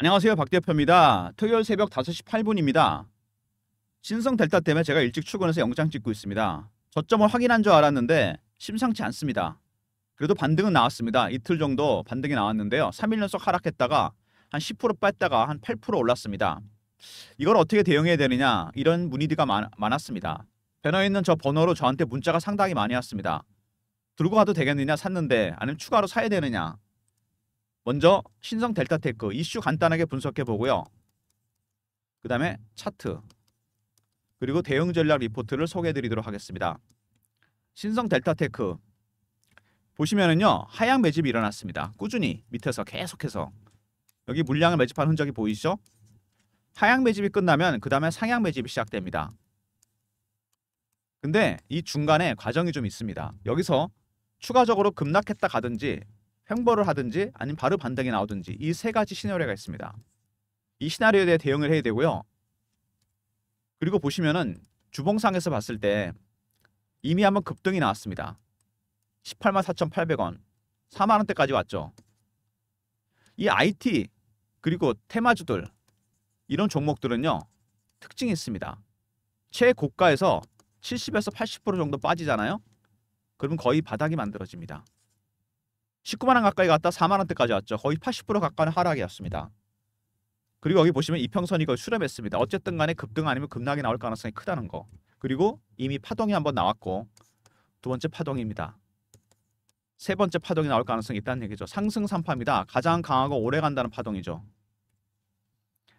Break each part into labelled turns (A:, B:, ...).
A: 안녕하세요. 박 대표입니다. 토요일 새벽 5시 8분입니다. 신성 델타 때문에 제가 일찍 출근해서 영장 찍고 있습니다. 저점을 확인한 줄 알았는데 심상치 않습니다. 그래도 반등은 나왔습니다. 이틀 정도 반등이 나왔는데요. 3일 연속 하락했다가 한 10%빠다가한 8% 올랐습니다. 이걸 어떻게 대응해야 되느냐 이런 문의가 많았습니다. 배너에 있는 저 번호로 저한테 문자가 상당히 많이 왔습니다. 들고 가도 되겠느냐 샀는데 아니면 추가로 사야 되느냐 먼저 신성 델타테크 이슈 간단하게 분석해 보고요. 그 다음에 차트 그리고 대응 전략 리포트를 소개해 드리도록 하겠습니다. 신성 델타테크 보시면은요 하향 매집이 일어났습니다. 꾸준히 밑에서 계속해서 여기 물량을 매집한 흔적이 보이시죠? 하향 매집이 끝나면 그 다음에 상향 매집이 시작됩니다. 근데 이 중간에 과정이 좀 있습니다. 여기서 추가적으로 급락했다 가든지 횡보를 하든지 아니면 바로 반등이 나오든지 이 세 가지 시나리오가 있습니다. 이 시나리오에 대해 대응을 해야 되고요. 그리고 보시면은 주봉상에서 봤을 때 이미 한번 급등이 나왔습니다. 18만 4,800원, 4만 원대까지 왔죠. 이 IT 그리고 테마주들 이런 종목들은요. 특징이 있습니다. 최고가에서 70에서 80% 정도 빠지잖아요. 그러면 거의 바닥이 만들어집니다. 19만 원 가까이 갔다 4만 원대까지 왔죠. 거의 80% 가까운 하락이었습니다. 그리고 여기 보시면 이평선이 거의 수렴했습니다. 어쨌든 간에 급등 아니면 급락이 나올 가능성이 크다는 거. 그리고 이미 파동이 한 번 나왔고 두 번째 파동입니다. 세 번째 파동이 나올 가능성이 있다는 얘기죠. 상승 산파입니다. 가장 강하고 오래 간다는 파동이죠.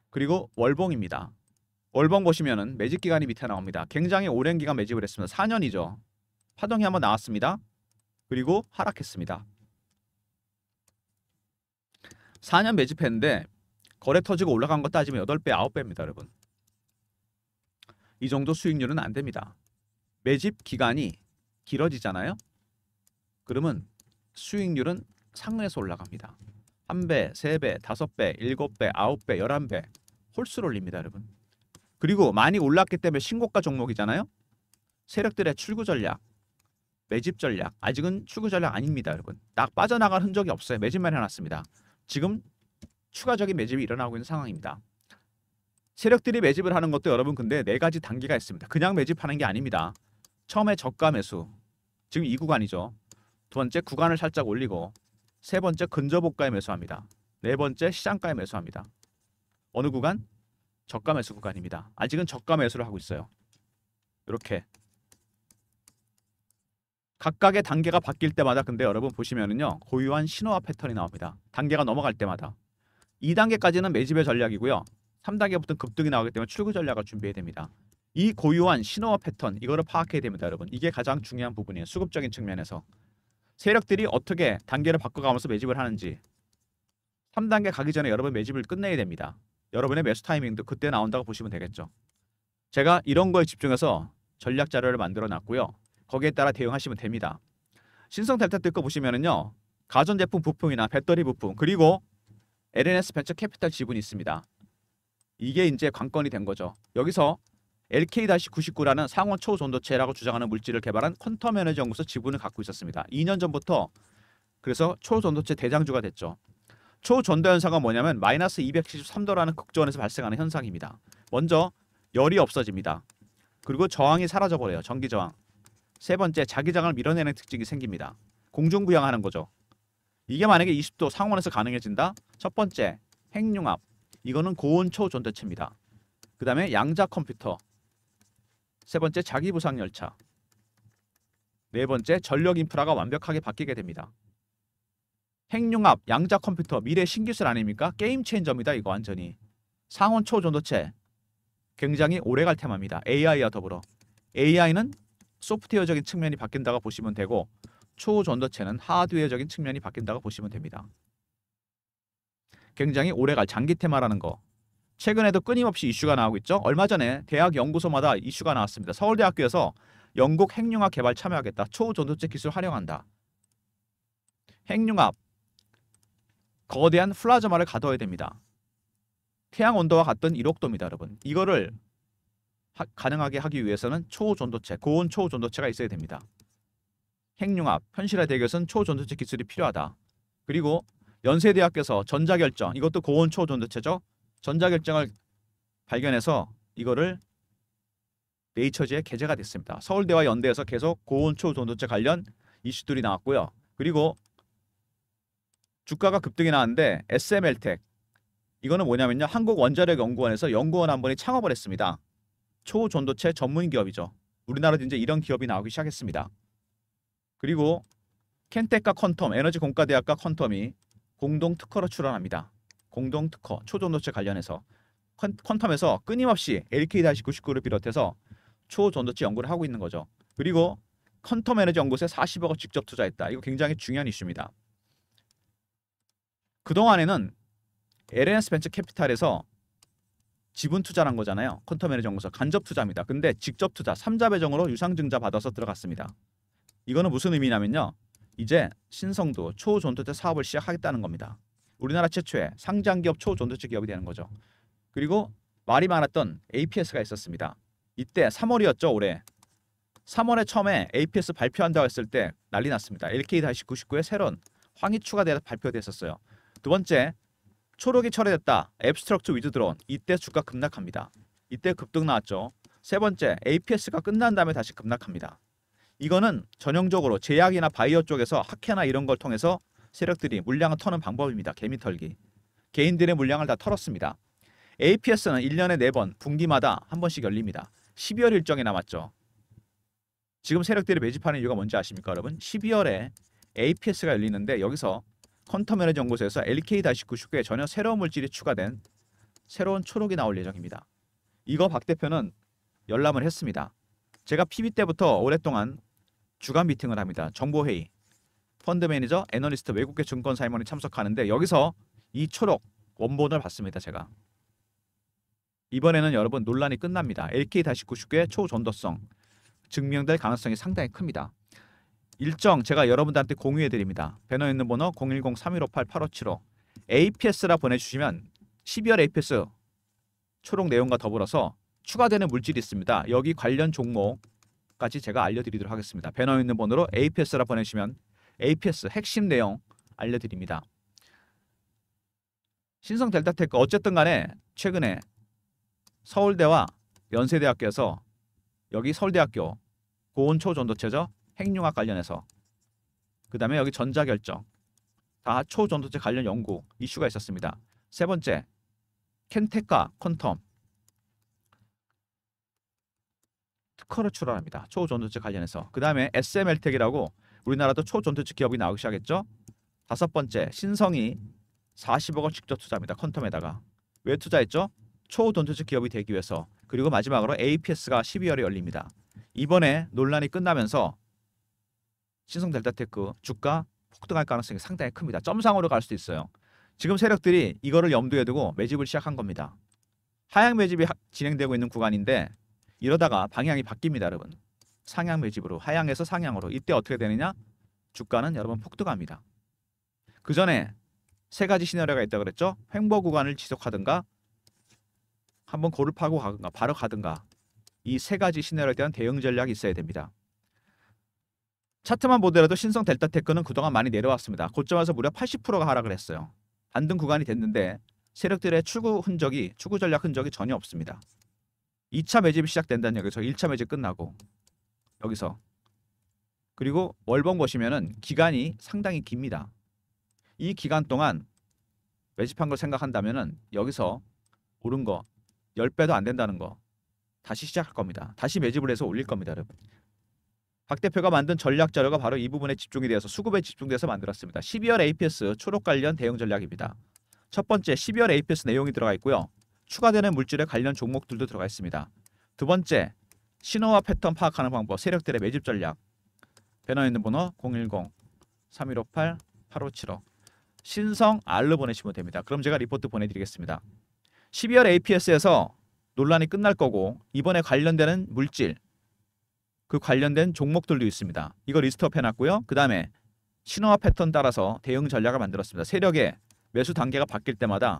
A: 그리고 월봉입니다. 월봉 보시면은 매직 기간이 밑에 나옵니다. 굉장히 오랜 기간 매집을 했습니다. 4년이죠. 파동이 한번 나왔습니다. 그리고 하락했습니다. 4년 매집했는데 거래 터지고 올라간 거 따지면 8배, 9배입니다. 여러분. 이 정도 수익률은 안 됩니다. 매집 기간이 길어지잖아요. 그러면 수익률은 상승해서 올라갑니다. 1배, 3배, 5배, 7배, 9배, 11배 홀수로 올립니다. 여러분. 그리고 많이 올랐기 때문에 신고가 종목이잖아요. 세력들의 출구 전략, 매집 전략 아직은 출구 전략 아닙니다. 여러분. 딱 빠져나갈 흔적이 없어요. 매집만 해놨습니다. 지금 추가적인 매집이 일어나고 있는 상황입니다. 세력들이 매집을 하는 것도 여러분 근데 네 가지 단계가 있습니다. 그냥 매집하는 게 아닙니다. 처음에 저가 매수. 지금 이 구간이죠. 두 번째 구간을 살짝 올리고 세 번째 근저보가에 매수합니다. 네 번째 시장가에 매수합니다. 어느 구간? 저가 매수 구간입니다. 아직은 저가 매수를 하고 있어요. 이렇게 각각의 단계가 바뀔 때마다 근데 여러분 보시면은요 고유한 신호화 패턴이 나옵니다. 단계가 넘어갈 때마다 2단계까지는 매집의 전략이고요. 3단계부터 급등이 나오기 때문에 출구 전략을 준비해야 됩니다. 이 고유한 신호화 패턴 이거를 파악해야 됩니다 여러분 이게 가장 중요한 부분이에요 수급적인 측면에서 세력들이 어떻게 단계를 바꿔가면서 매집을 하는지 3단계 가기 전에 여러분 매집을 끝내야 됩니다 여러분의 매수 타이밍도 그때 나온다고 보시면 되겠죠 제가 이런 거에 집중해서 전략 자료를 만들어 놨고요 거기에 따라 대응하시면 됩니다. 신성 델타 뜰거 보시면은요. 가전제품 부품이나 배터리 부품 그리고 LNS 벤처 캐피탈 지분이 있습니다. 이게 이제 관건이 된 거죠. 여기서 LK-99라는 상원 초전도체라고 주장하는 물질을 개발한 퀀텀 에너지 연구소 지분을 갖고 있었습니다. 2년 전부터 그래서 초전도체 대장주가 됐죠. 초전도 현상은 뭐냐면 마이너스 273도라는 극전에서 발생하는 현상입니다. 먼저 열이 없어집니다. 그리고 저항이 사라져버려요. 전기 저항. 세 번째, 자기장을 밀어내는 특징이 생깁니다. 공중부양하는 거죠. 이게 만약에 20도 상온에서 가능해진다? 첫 번째, 핵융합. 이거는 고온 초전대체입니다. 그 다음에 양자 컴퓨터. 세 번째, 자기부상열차. 네 번째, 전력 인프라가 완벽하게 바뀌게 됩니다. 핵융합, 양자 컴퓨터, 미래 신기술 아닙니까? 게임 체인저입니다, 이거 완전히. 상온 초전도체. 굉장히 오래갈 테마입니다. AI와 더불어. AI는 소프트웨어적인 측면이 바뀐다고 보시면 되고 초전도체는 하드웨어적인 측면이 바뀐다고 보시면 됩니다. 굉장히 오래갈 장기 테마라는 거. 최근에도 끊임없이 이슈가 나오고 있죠. 얼마 전에 대학 연구소마다 이슈가 나왔습니다. 서울대학교에서 영국 핵융합 개발 참여하겠다. 초전도체 기술 활용한다. 핵융합. 거대한 플라즈마를 가둬야 됩니다. 태양 온도와 같은 1억도입니다, 여러분. 이거를 하, 가능하게 하기 위해서는 초전도체, 고온 초전도체가 있어야 됩니다. 핵융합, 현실화 대결선 초전도체 기술이 필요하다. 그리고 연세대학교에서 전자결정, 이것도 고온 초전도체죠. 전자결정을 발견해서 이거를 네이처지에 게재가 됐습니다. 서울대와 연대에서 계속 고온 초전도체 관련 이슈들이 나왔고요. 그리고 주가가 급등이 나왔는데 SML텍 이거는 뭐냐면요. 한국원자력연구원에서 연구원 한 분이 창업을 했습니다. 초전도체 전문 기업이죠. 우리나라도 이제 이런 기업이 나오기 시작했습니다. 그리고 켄텍과 컨텀, 에너지 공과대학과 컨텀이 공동 특허로 출원합니다. 공동 특허 초전도체 관련해서 컨텀에서 끊임없이 LK-99를 비롯해서 초전도체 연구를 하고 있는 거죠. 그리고 컨텀 에너지 연구소에 40억을 직접 투자했다. 이거 굉장히 중요한 이슈입니다. 그동안에는 LNS 벤처 캐피탈에서 지분 투자란 거잖아요. 컨터 퀀텀의 정보서 간접 투자입니다. 근데 직접 투자 3자 배정으로 유상증자 받아서 들어갔습니다. 이거는 무슨 의미냐면요. 이제 신성도 초전도체 사업을 시작하겠다는 겁니다. 우리나라 최초의 상장기업 초전도체 기업이 되는 거죠. 그리고 말이 많았던 APS가 있었습니다. 이때 3월이었죠 올해. 3월에 처음에 APS 발표한다고 했을 때 난리 났습니다. l k 9 9에 새로운 황희 추가돼서 발표됐었어요. 두 번째 초록이 철회됐다. 앱스트럭트 위드 드론. 이때 주가 급락합니다. 이때 급등 나왔죠. 세 번째, APS가 끝난 다음에 다시 급락합니다. 이거는 전형적으로 제약이나 바이어 쪽에서 학회나 이런 걸 통해서 세력들이 물량을 터는 방법입니다. 개미털기. 개인들의 물량을 다 털었습니다. APS는 1년에 4번, 분기마다 한 번씩 열립니다. 12월 일정이 남았죠. 지금 세력들이 매집하는 이유가 뭔지 아십니까, 여러분? 12월에 APS가 열리는데 여기서 컨터 에너지 연구소에서 LK-9 슈크에 전혀 새로운 물질이 추가된 새로운 초록이 나올 예정입니다. 이거 박 대표는 열람을 했습니다. 제가 PB 때부터 오랫동안 주간 미팅을 합니다. 정보회의, 펀드 매니저, 애널리스트, 외국계 증권 사임원이 참석하는데 여기서 이 초록 원본을 봤습니다. 제가. 이번에는 여러분 논란이 끝납니다. LK-9 슈크의 초전도성, 증명될 가능성이 상당히 큽니다. 일정 제가 여러분들한테 공유해 드립니다. 배너 있는 번호 010-3158-8575 APS라 보내주시면 12월 APS 초록 내용과 더불어서 추가되는 물질이 있습니다. 여기 관련 종목까지 제가 알려드리도록 하겠습니다. 배너 있는 번호로 APS라 보내주시면 APS 핵심 내용 알려드립니다. 신성 델타테크 어쨌든 간에 최근에 서울대와 연세대학교에서 여기 서울대학교 고온초전도체죠. 핵융합 관련해서 그 다음에 여기 전자결정 다 초전도체 관련 연구 이슈가 있었습니다. 세 번째 켄텍과 퀀텀 특허를 출원합니다. 초전도체 관련해서 그 다음에 SML텍이라고 우리나라도 초전도체 기업이 나오기 시작했죠. 다섯 번째 신성이 40억 원 직접 투자합니다. 퀀텀에다가 왜 투자했죠? 초전도체 기업이 되기 위해서 그리고 마지막으로 APS가 12월에 열립니다. 이번에 논란이 끝나면서 신성 델타테크 주가 폭등할 가능성이 상당히 큽니다. 점상으로 갈 수도 있어요. 지금 세력들이 이거를 염두에 두고 매집을 시작한 겁니다. 하향 매집이 진행되고 있는 구간인데 이러다가 방향이 바뀝니다, 여러분. 상향 매집으로 하향에서 상향으로 이때 어떻게 되느냐? 주가는 여러분 폭등합니다. 그 전에 세 가지 시나리오가 있다 고 그랬죠? 횡보 구간을 지속하든가 한번 고를 파고 가든가 바로 가든가 이 세 가지 시나리오에 대한 대응 전략이 있어야 됩니다. 차트만 보더라도 신성 델타 테크는 그동안 많이 내려왔습니다. 고점에서 무려 80%가 하락을 했어요. 반등 구간이 됐는데 세력들의 추구 흔적이 추구 전략 흔적이 전혀 없습니다. 2차 매집이 시작된다는 여기서 1차 매집 끝나고 여기서 그리고 월봉 보시면은 기간이 상당히 깁니다. 이 기간 동안 매집한 걸 생각한다면은 여기서 오른 거 10배도 안 된다는 거 다시 시작할 겁니다. 다시 매집을 해서 올릴 겁니다, 여러분. 박 대표가 만든 전략 자료가 바로 이 부분에 집중이 되어서 수급에 집중돼서 만들었습니다. 12월 APS 초록 관련 대응 전략입니다. 첫 번째 12월 APS 내용이 들어가 있고요. 추가되는 물질에 관련 종목들도 들어가 있습니다. 두 번째 신호와 패턴 파악하는 방법, 세력들의 매집 전략. 배너 있는 번호 010-3158-8575 신성 R로 보내시면 됩니다. 그럼 제가 리포트 보내드리겠습니다. 12월 APS에서 논란이 끝날 거고 이번에 관련되는 물질, 그 관련된 종목들도 있습니다. 이거 리스트업 해놨고요. 그 다음에 신호와 패턴 따라서 대응 전략을 만들었습니다. 세력의 매수 단계가 바뀔 때마다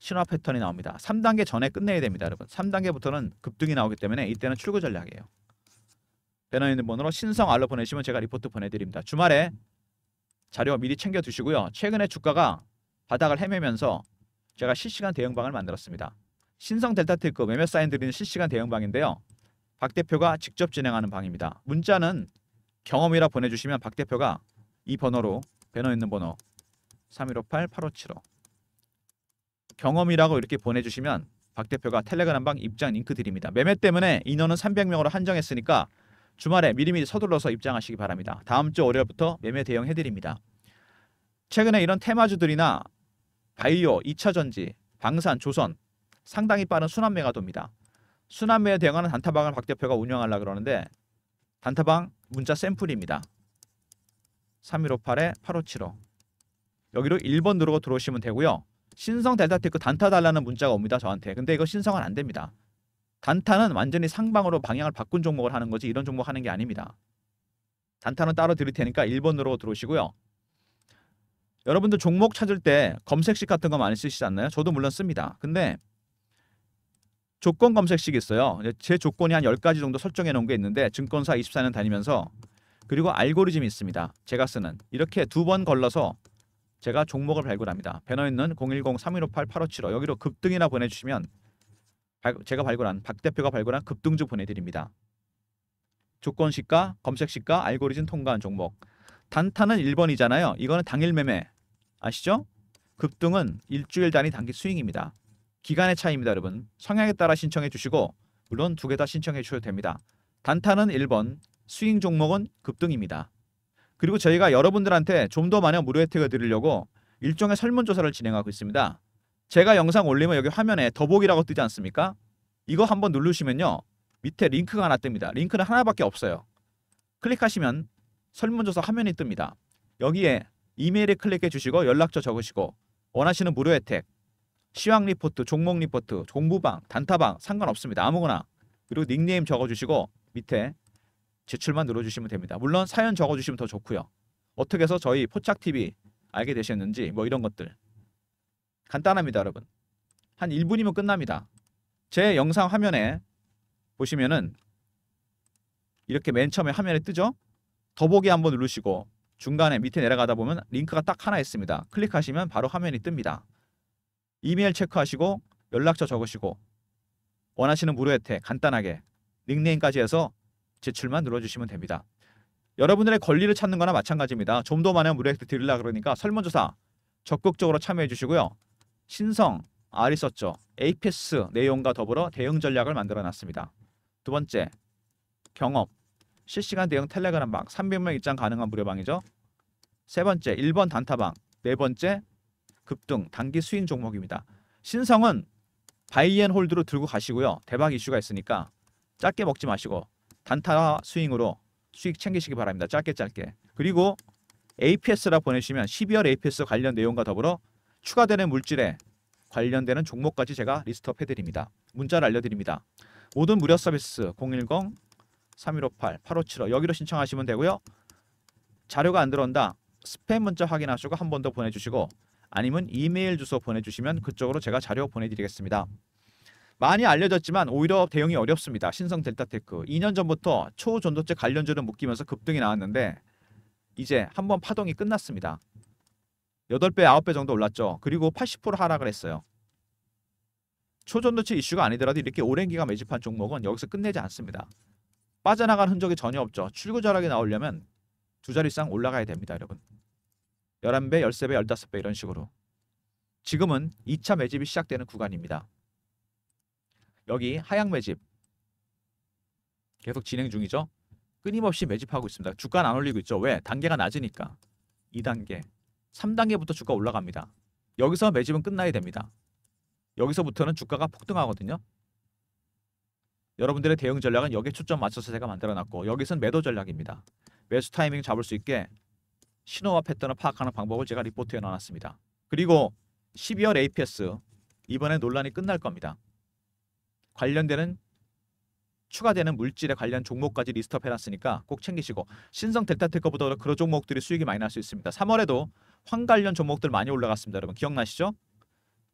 A: 신화 패턴이 나옵니다. 3단계 전에 끝내야 됩니다. 여러분. 3단계부터는 급등이 나오기 때문에 이때는 출구 전략이에요. 배너 있는 번호로 신성 알로 보내시면 제가 리포트 보내드립니다. 주말에 자료 미리 챙겨 두시고요. 최근에 주가가 바닥을 헤매면서 제가 실시간 대응방을 만들었습니다. 신성 델타 테크 매매 사인 드리는 실시간 대응방인데요. 박 대표가 직접 진행하는 방입니다. 문자는 경험이라 보내주시면 박 대표가 이 번호로 배너 있는 번호 3158-8575 경험이라고 이렇게 보내주시면 박 대표가 텔레그램방 입장 링크 드립니다. 매매 때문에 인원은 300명으로 한정했으니까 주말에 미리미리 서둘러서 입장하시기 바랍니다. 다음 주 월요일부터 매매 대응해드립니다. 최근에 이런 테마주들이나 바이오, 2차전지, 방산, 조선 상당히 빠른 순환매가 돕니다. 수남매에 대응하는 단타방을 박 대표가 운영하려 그러는데 단타방 문자 샘플입니다. 3158-8575 여기로 1번 누르고 들어오시면 되고요. 신성 델타테크 단타 달라는 문자가 옵니다. 저한테. 근데 이거 신성은 안 됩니다. 단타는 완전히 상방으로 방향을 바꾼 종목을 하는 거지 이런 종목 하는 게 아닙니다. 단타는 따로 드릴 테니까 1번 누르고 들어오시고요. 여러분들 종목 찾을 때 검색식 같은 거 많이 쓰시지 않나요? 저도 물론 씁니다. 근데 조건 검색식이 있어요. 제 조건이 한 10가지 정도 설정해 놓은 게 있는데 증권사 24년 다니면서 그리고 알고리즘이 있습니다. 제가 쓰는 이렇게 두 번 걸러서 제가 종목을 발굴합니다. 배너 있는 010-3158-8575 여기로 급등이나 보내주시면 제가 발굴한 박 대표가 발굴한 급등주 보내드립니다. 조건 시가, 검색 시가, 알고리즘 통과한 종목. 단타는 1번이잖아요. 이거는 당일 매매 아시죠? 급등은 일주일 단위 단기 수익입니다 기간의 차이입니다, 여러분. 성향에 따라 신청해 주시고 물론 두 개 다 신청해 주셔도 됩니다. 단타는 1번, 스윙 종목은 급등입니다. 그리고 저희가 여러분들한테 좀 더 많은 무료 혜택을 드리려고 일종의 설문조사를 진행하고 있습니다. 제가 영상 올리면 여기 화면에 더보기라고 뜨지 않습니까? 이거 한번 누르시면요. 밑에 링크가 하나 뜹니다. 링크는 하나밖에 없어요. 클릭하시면 설문조사 화면이 뜹니다. 여기에 이메일에 클릭해 주시고 연락처 적으시고 원하시는 무료 혜택 시황 리포트, 종목 리포트, 공부방, 단타방 상관없습니다. 아무거나. 그리고 닉네임 적어주시고 밑에 제출만 눌러주시면 됩니다. 물론 사연 적어주시면 더 좋고요. 어떻게 해서 저희 포착TV 알게 되셨는지 뭐 이런 것들 간단합니다 여러분 한 1분이면 끝납니다 제 영상 화면에 보시면은 이렇게 맨 처음에 화면에 뜨죠 더보기 한번 누르시고 중간에 밑에 내려가다 보면 링크가 딱 하나 있습니다 클릭하시면 바로 화면이 뜹니다 이메일 체크하시고 연락처 적으시고 원하시는 무료 혜택 간단하게 닉네임까지 해서 제출만 눌러주시면 됩니다. 여러분들의 권리를 찾는 거나 마찬가지입니다. 좀 더 많은 무료 혜택 드리려 그러니까 설문조사 적극적으로 참여해 주시고요. 신성, 아리서처, APS 내용과 더불어 대응 전략을 만들어 놨습니다. 두 번째, 경업, 실시간 대응 텔레그램 방, 300명 입장 가능한 무료방이죠. 세 번째, 1번 단타방, 네 번째, 급등 단기 수인 종목입니다. 신성은 바이앤홀드로 들고 가시고요. 대박 이슈가 있으니까 짧게 먹지 마시고 단타 스윙으로 수익 챙기시기 바랍니다. 짧게 짧게. 그리고 APS라 보내시면 12월 APS 관련 내용과 더불어 추가되는 물질에 관련되는 종목까지 제가 리스트업 해드립니다. 문자를 알려드립니다. 모든 무료 서비스 010-3158-8575 여기로 신청하시면 되고요. 자료가 안 들어온다. 스팸 문자 확인하시고 한 번 더 보내주시고 아니면 이메일 주소 보내주시면 그쪽으로 제가 자료 보내드리겠습니다. 많이 알려졌지만 오히려 대응이 어렵습니다. 신성 델타테크 2년 전부터 초전도체 관련주를 묶이면서 급등이 나왔는데 이제 한번 파동이 끝났습니다. 8배, 9배 정도 올랐죠. 그리고 80% 하락을 했어요. 초전도체 이슈가 아니더라도 이렇게 오랜 기간 매집한 종목은 여기서 끝내지 않습니다. 빠져나간 흔적이 전혀 없죠. 출구 자락이 나오려면 두 자릿상 올라가야 됩니다, 여러분. 11배, 13배, 15배 이런 식으로 지금은 2차 매집이 시작되는 구간입니다. 여기 하향 매집 계속 진행 중이죠. 끊임없이 매집하고 있습니다. 주가는 안 올리고 있죠. 왜? 단계가 낮으니까. 2단계, 3단계부터 주가 올라갑니다. 여기서 매집은 끝나야 됩니다. 여기서부터는 주가가 폭등하거든요. 여러분들의 대응 전략은 여기에 초점 맞춰서 제가 만들어놨고 여기선 매도 전략입니다. 매수 타이밍 잡을 수 있게 신호와 패턴을 파악하는 방법을 제가 리포트에 넣어놨습니다. 그리고 12월 APS 이번에 논란이 끝날 겁니다. 관련되는 추가되는 물질에 관련 종목까지 리스트업 해놨으니까 꼭 챙기시고 신성 델타테크보다 그런 종목들이 수익이 많이 날 수 있습니다. 3월에도 황 관련 종목들 많이 올라갔습니다. 여러분 기억나시죠?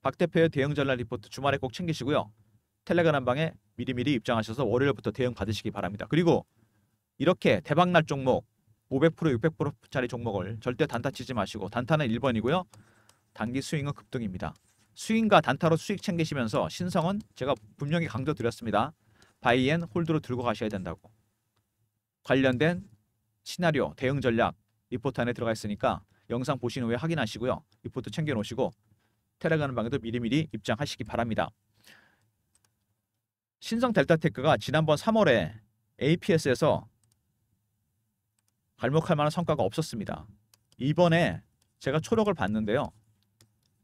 A: 박 대표의 대응 전략 리포트 주말에 꼭 챙기시고요. 텔레그램 방에 미리미리 입장하셔서 월요일부터 대응 받으시기 바랍니다. 그리고 이렇게 대박날 종목 500% 600%짜리 종목을 절대 단타 치지 마시고 단타는 1번이고요. 단기 스윙은 급등입니다. 스윙과 단타로 수익 챙기시면서 신성은 제가 분명히 강조드렸습니다. 바이앤 홀드로 들고 가셔야 된다고. 관련된 시나리오, 대응 전략 리포트 안에 들어가 있으니까 영상 보신 후에 확인하시고요. 리포트 챙겨 놓으시고 테라가는 방에도 미리미리 입장하시기 바랍니다. 신성 델타테크가 지난번 3월에 APS에서 발목할 만한 성과가 없었습니다. 이번에 제가 초록을 봤는데요.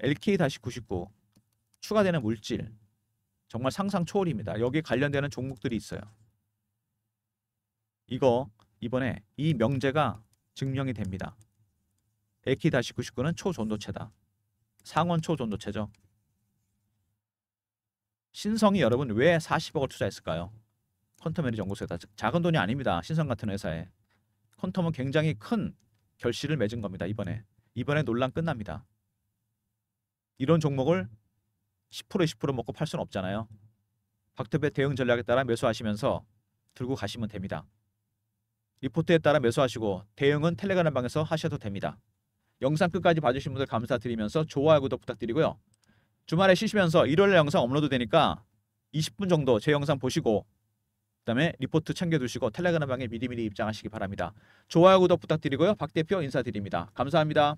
A: LK-99 추가되는 물질 정말 상상 초월입니다. 여기 관련되는 종목들이 있어요. 이거 이번에 이 명제가 증명이 됩니다. LK-99는 초전도체다. 상원 초전도체죠. 신성이 여러분 왜 40억을 투자했을까요? 퀀텀 에너지 연구소에다 작은 돈이 아닙니다. 신성 같은 회사에. 퀀텀은 굉장히 큰 결실을 맺은 겁니다. 이번에. 이번에 논란 끝납니다. 이런 종목을 10% 20% 먹고 팔 수는 없잖아요. 박태배 대응 전략에 따라 매수하시면서 들고 가시면 됩니다. 리포트에 따라 매수하시고 대응은 텔레그램 방에서 하셔도 됩니다. 영상 끝까지 봐주신 분들 감사드리면서 좋아요 구독 부탁드리고요. 주말에 쉬시면서 일요일 영상 업로드 되니까 20분 정도 제 영상 보시고 그다음에 리포트 챙겨두시고 텔레그램 방에 미리미리 입장하시기 바랍니다. 좋아요 구독 부탁드리고요. 박 대표 인사드립니다. 감사합니다.